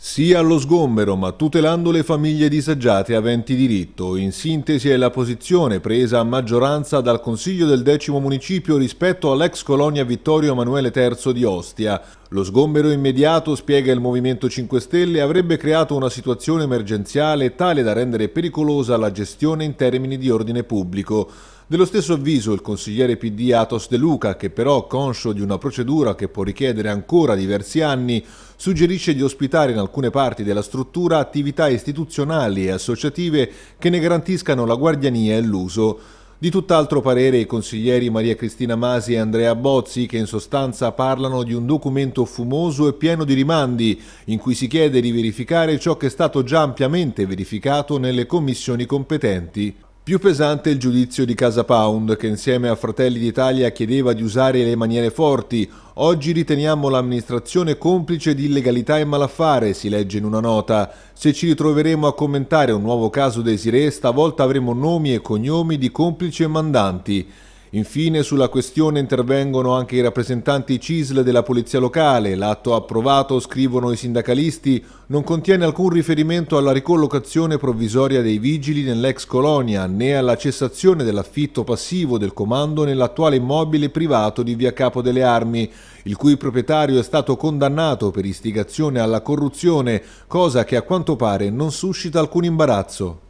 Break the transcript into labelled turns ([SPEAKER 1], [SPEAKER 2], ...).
[SPEAKER 1] Sì allo sgombero, ma tutelando le famiglie disagiate aventi diritto. In sintesi è la posizione presa a maggioranza dal Consiglio del Decimo Municipio rispetto all'ex colonia Vittorio Emanuele III di Ostia. Lo sgombero immediato, spiega il Movimento 5 Stelle, avrebbe creato una situazione emergenziale tale da rendere pericolosa la gestione in termini di ordine pubblico. Dello stesso avviso il consigliere PD Atos De Luca, che però, conscio di una procedura che può richiedere ancora diversi anni, suggerisce di ospitare in alcune parti della struttura attività istituzionali e associative che ne garantiscano la guardiania e l'uso. Di tutt'altro parere i consiglieri Maria Cristina Masi e Andrea Bozzi, che in sostanza parlano di un documento fumoso e pieno di rimandi, in cui si chiede di verificare ciò che è stato già ampiamente verificato nelle commissioni competenti. Più pesante il giudizio di Casa Pound, che insieme a Fratelli d'Italia chiedeva di usare le maniere forti. Oggi riteniamo l'amministrazione complice di illegalità e malaffare, si legge in una nota. Se ci ritroveremo a commentare un nuovo caso Desiree, stavolta avremo nomi e cognomi di complici e mandanti. Infine sulla questione intervengono anche i rappresentanti CISL della Polizia Locale. L'atto approvato, scrivono i sindacalisti, non contiene alcun riferimento alla ricollocazione provvisoria dei vigili nell'ex colonia né alla cessazione dell'affitto passivo del comando nell'attuale immobile privato di via Capo delle Armi, il cui proprietario è stato condannato per istigazione alla corruzione, cosa che a quanto pare non suscita alcun imbarazzo.